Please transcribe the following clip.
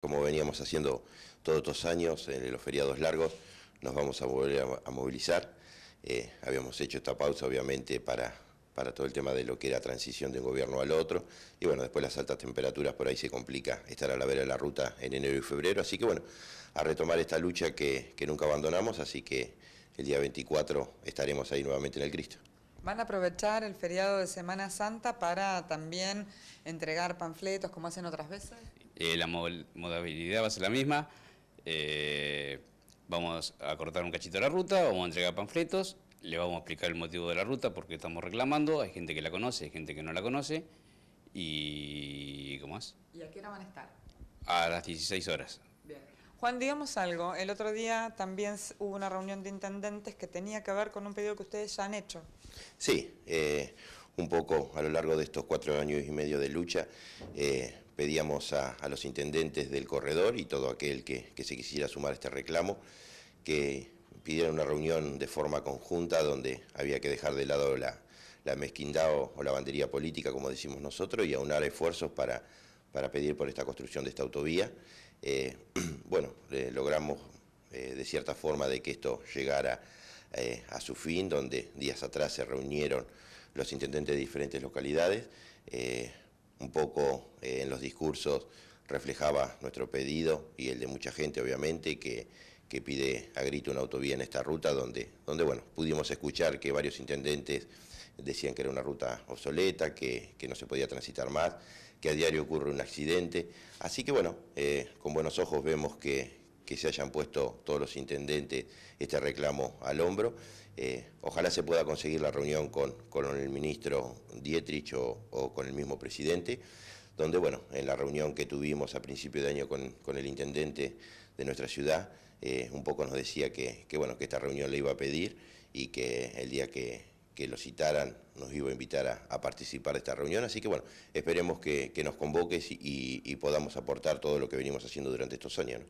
Como veníamos haciendo todos estos años, en eh, los feriados largos, nos vamos a volver a, movilizar. Eh, habíamos hecho esta pausa, obviamente, para, para todo el tema de lo que era transición de un gobierno al otro. Y bueno, después las altas temperaturas, por ahí se complica estar a la vera de la ruta en enero y febrero. Así que bueno, a retomar esta lucha que, que nunca abandonamos, así que el día 24 estaremos ahí nuevamente en el Cristo. Van a aprovechar el feriado de Semana Santa para también entregar panfletos como hacen otras veces. Eh, la modabilidad va a ser la misma. Eh, vamos a cortar un cachito de la ruta, vamos a entregar panfletos, le vamos a explicar el motivo de la ruta porque estamos reclamando, hay gente que la conoce, hay gente que no la conoce. ¿Y cómo es? ¿Y a qué hora van a estar? A las 16 horas. Bien. Juan, digamos algo. El otro día también hubo una reunión de intendentes que tenía que ver con un pedido que ustedes ya han hecho. Sí, eh, un poco a lo largo de estos cuatro años y medio de lucha, pedíamos a, los intendentes del corredor y todo aquel que, se quisiera sumar a este reclamo, que pidieran una reunión de forma conjunta donde había que dejar de lado la, la mezquindad o, la bandería política, como decimos nosotros, y aunar esfuerzos para, para pedir por esta construcción de esta autovía. Eh, bueno, eh, logramos eh, de cierta forma de que esto llegara a su fin, donde días atrás se reunieron los intendentes de diferentes localidades un poco eh, en los discursos reflejaba nuestro pedido y el de mucha gente, obviamente, que, pide a grito una autovía en esta ruta, donde, donde bueno, pudimos escuchar que varios intendentes decían que era una ruta obsoleta, que, no se podía transitar más, que a diario ocurre un accidente. Así que bueno, eh, con buenos ojos vemos que, que se hayan puesto todos los intendentes este reclamo al hombro. Eh, ojalá se pueda conseguir la reunión con, el ministro Dietrich o, con el mismo presidente, donde, bueno, en la reunión que tuvimos a principio de año con, el intendente de nuestra ciudad, eh, un poco nos decía que, bueno, que esta reunión le iba a pedir y que el día que, lo citaran nos iba a invitar a, participar de esta reunión. Así que, bueno, esperemos que, nos convoques y, podamos aportar todo lo que venimos haciendo durante estos años.